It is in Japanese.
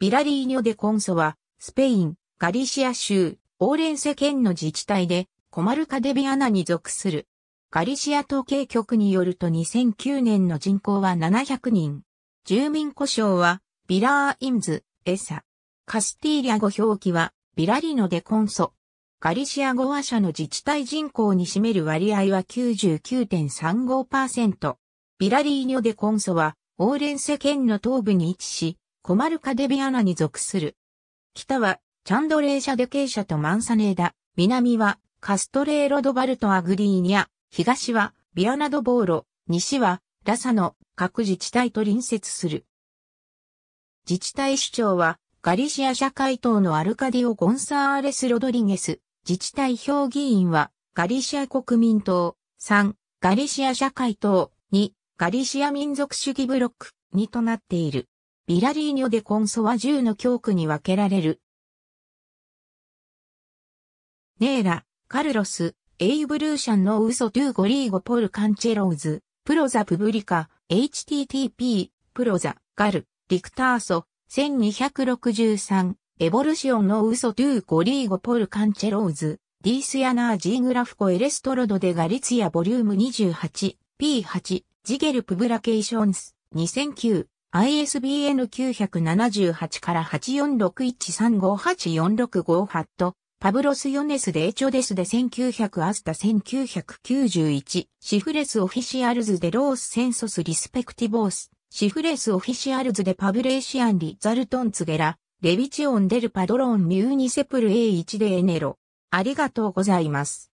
ビラリーニョ・デ・コンソは、スペイン、ガリシア州、オーレンセ県の自治体で、コマルカ・デ・ビアナに属する。ガリシア統計局によると2009年の人口は700人。住民故障は、ビラー・インズ、エサ。カスティーリア語表記は、ビラリーノ・デ・コンソ。ガリシア語話者の自治体人口に占める割合は99.35%。ビラリーニョ・デ・コンソは、オーレンセ県の東部に位置し、コマルカ・デビアナに属する。北は、チャンドレーシャ・デケーシャとマンサネーダ、南は、カストレーロ・ド・バルト・アグリーニャ、東は、ビアナド・ボーロ、西は、ラサの各自治体と隣接する。自治体首長は、ガリシア社会党のアルカディオ・ゴンサーレス・ロドリゲス、自治体評議員は、ガリシア国民党、3、ガリシア社会党、2、ガリシア民族主義ブロック、2となっている。ビラリーニョでコンソは10の教区に分けられる。ネーラ、カルロス、エイブルーシャンのウソトゥーゴリーゴポルカンチェローズ、プロザプブリカ、http、プロザ、ガル、リクターソ、1263、エボルシオンのウソトゥーゴリーゴポルカンチェローズ、ディースヤナージーグラフコエレストロドデガリツィアボリューム 28P8 ジゲルプブラケーションス2009 ISBN 978から8461358465ハット、パブロス・ヨネス・デーチョデスで1900アスタ1991、シフレス・オフィシアルズ・でロース・センソス・リスペクティボース、シフレス・オフィシアルズ・でパブレーシアン・リザルトン・ツゲラ、レビチオン・デル・パドロン・ミューニセプル A1 でエネロ。ありがとうございます。